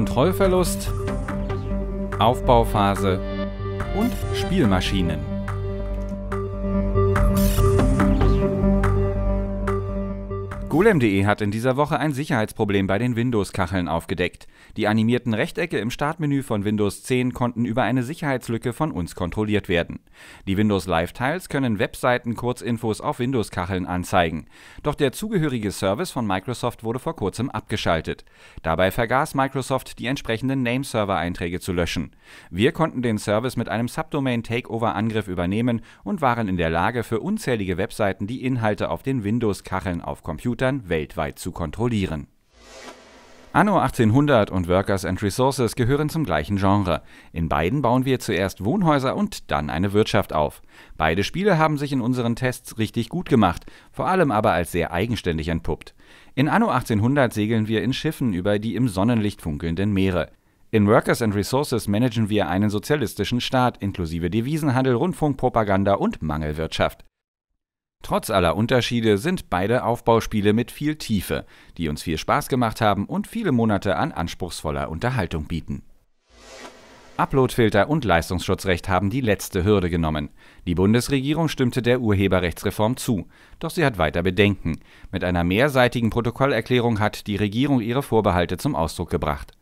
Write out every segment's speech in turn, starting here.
Kontrollverlust, Aufbauphase und Spielmaschinen. Golem.de hat in dieser Woche ein Sicherheitsproblem bei den Windows-Kacheln aufgedeckt. Die animierten Rechtecke im Startmenü von Windows 10 konnten über eine Sicherheitslücke von uns kontrolliert werden. Die Windows Live Tiles können Webseiten Kurzinfos auf Windows-Kacheln anzeigen. Doch der zugehörige Service von Microsoft wurde vor kurzem abgeschaltet. Dabei vergaß Microsoft, die entsprechenden Nameserver-Einträge zu löschen. Wir konnten den Service mit einem Subdomain-Takeover-Angriff übernehmen und waren in der Lage, für unzählige Webseiten die Inhalte auf den Windows-Kacheln auf Computer Computern weltweit zu kontrollieren. Anno 1800 und Workers and Resources gehören zum gleichen Genre. In beiden bauen wir zuerst Wohnhäuser und dann eine Wirtschaft auf. Beide Spiele haben sich in unseren Tests richtig gut gemacht, vor allem aber als sehr eigenständig entpuppt. In Anno 1800 segeln wir in Schiffen über die im Sonnenlicht funkelnden Meere. In Workers and Resources managen wir einen sozialistischen Staat inklusive Devisenhandel, Rundfunkpropaganda und Mangelwirtschaft. Trotz aller Unterschiede sind beide Aufbauspiele mit viel Tiefe, die uns viel Spaß gemacht haben und viele Monate an anspruchsvoller Unterhaltung bieten. Uploadfilter und Leistungsschutzrecht haben die letzte Hürde genommen. Die Bundesregierung stimmte der Urheberrechtsreform zu, doch sie hat weiter Bedenken. Mit einer mehrseitigen Protokollerklärung hat die Regierung ihre Vorbehalte zum Ausdruck gebracht.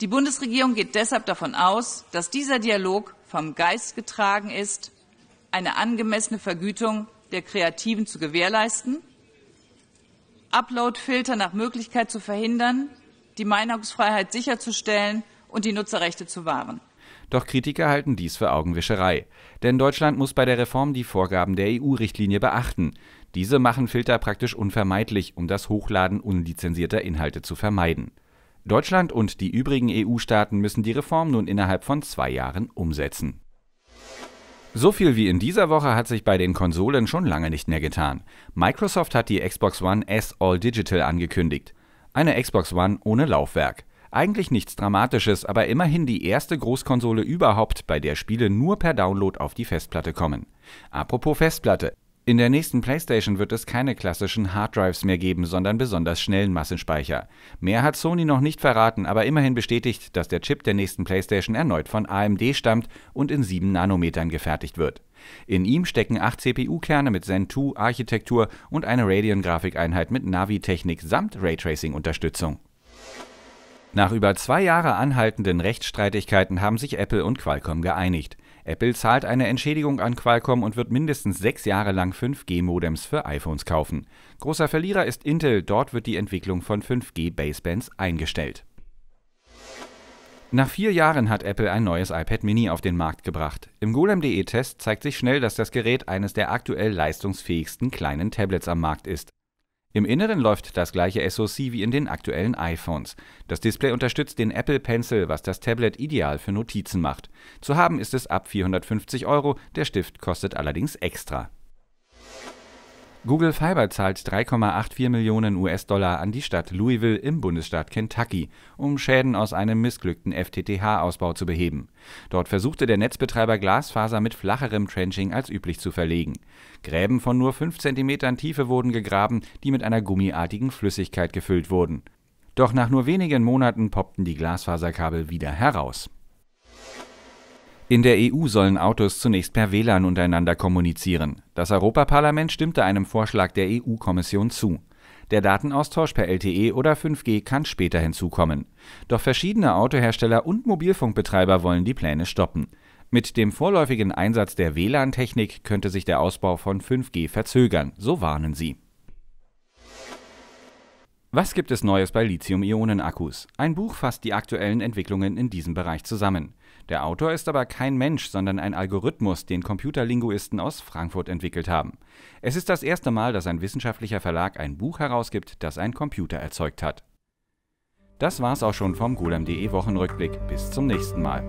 Die Bundesregierung geht deshalb davon aus, dass dieser Dialog vom Geist getragen ist, eine angemessene Vergütung der Kreativen zu gewährleisten, Uploadfilter nach Möglichkeit zu verhindern, die Meinungsfreiheit sicherzustellen und die Nutzerrechte zu wahren. Doch Kritiker halten dies für Augenwischerei. Denn Deutschland muss bei der Reform die Vorgaben der EU-Richtlinie beachten. Diese machen Filter praktisch unvermeidlich, um das Hochladen unlizenzierter Inhalte zu vermeiden. Deutschland und die übrigen EU-Staaten müssen die Reform nun innerhalb von zwei Jahren umsetzen. So viel wie in dieser Woche hat sich bei den Konsolen schon lange nicht mehr getan. Microsoft hat die Xbox One S All Digital angekündigt. Eine Xbox One ohne Laufwerk. Eigentlich nichts Dramatisches, aber immerhin die erste Großkonsole überhaupt, bei der Spiele nur per Download auf die Festplatte kommen. Apropos Festplatte. In der nächsten PlayStation wird es keine klassischen Harddrives mehr geben, sondern besonders schnellen Massenspeicher. Mehr hat Sony noch nicht verraten, aber immerhin bestätigt, dass der Chip der nächsten PlayStation erneut von AMD stammt und in 7 Nanometern gefertigt wird. In ihm stecken 8 CPU-Kerne mit Zen 2 Architektur und eine Radeon-Grafikeinheit mit Navi-Technik samt Raytracing-Unterstützung. Nach über zwei Jahre anhaltenden Rechtsstreitigkeiten haben sich Apple und Qualcomm geeinigt. Apple zahlt eine Entschädigung an Qualcomm und wird mindestens sechs Jahre lang 5G-Modems für iPhones kaufen. Großer Verlierer ist Intel, dort wird die Entwicklung von 5G-Basebands eingestellt. Nach vier Jahren hat Apple ein neues iPad Mini auf den Markt gebracht. Im Golem.de-Test zeigt sich schnell, dass das Gerät eines der aktuell leistungsfähigsten kleinen Tablets am Markt ist. Im Inneren läuft das gleiche SoC wie in den aktuellen iPhones. Das Display unterstützt den Apple Pencil, was das Tablet ideal für Notizen macht. Zu haben ist es ab 450 Euro, der Stift kostet allerdings extra. Google Fiber zahlt 3,84 Millionen US-Dollar an die Stadt Louisville im Bundesstaat Kentucky, um Schäden aus einem missglückten FTTH-Ausbau zu beheben. Dort versuchte der Netzbetreiber Glasfaser mit flacherem Trenching als üblich zu verlegen. Gräben von nur 5 cm Tiefe wurden gegraben, die mit einer gummiartigen Flüssigkeit gefüllt wurden. Doch nach nur wenigen Monaten poppten die Glasfaserkabel wieder heraus. In der EU sollen Autos zunächst per WLAN untereinander kommunizieren. Das Europaparlament stimmte einem Vorschlag der EU-Kommission zu. Der Datenaustausch per LTE oder 5G kann später hinzukommen. Doch verschiedene Autohersteller und Mobilfunkbetreiber wollen die Pläne stoppen. Mit dem vorläufigen Einsatz der WLAN-Technik könnte sich der Ausbau von 5G verzögern, so warnen sie. Was gibt es Neues bei Lithium-Ionen-Akkus? Ein Buch fasst die aktuellen Entwicklungen in diesem Bereich zusammen. Der Autor ist aber kein Mensch, sondern ein Algorithmus, den Computerlinguisten aus Frankfurt entwickelt haben. Es ist das erste Mal, dass ein wissenschaftlicher Verlag ein Buch herausgibt, das ein Computer erzeugt hat. Das war's auch schon vom golem.de Wochenrückblick. Bis zum nächsten Mal.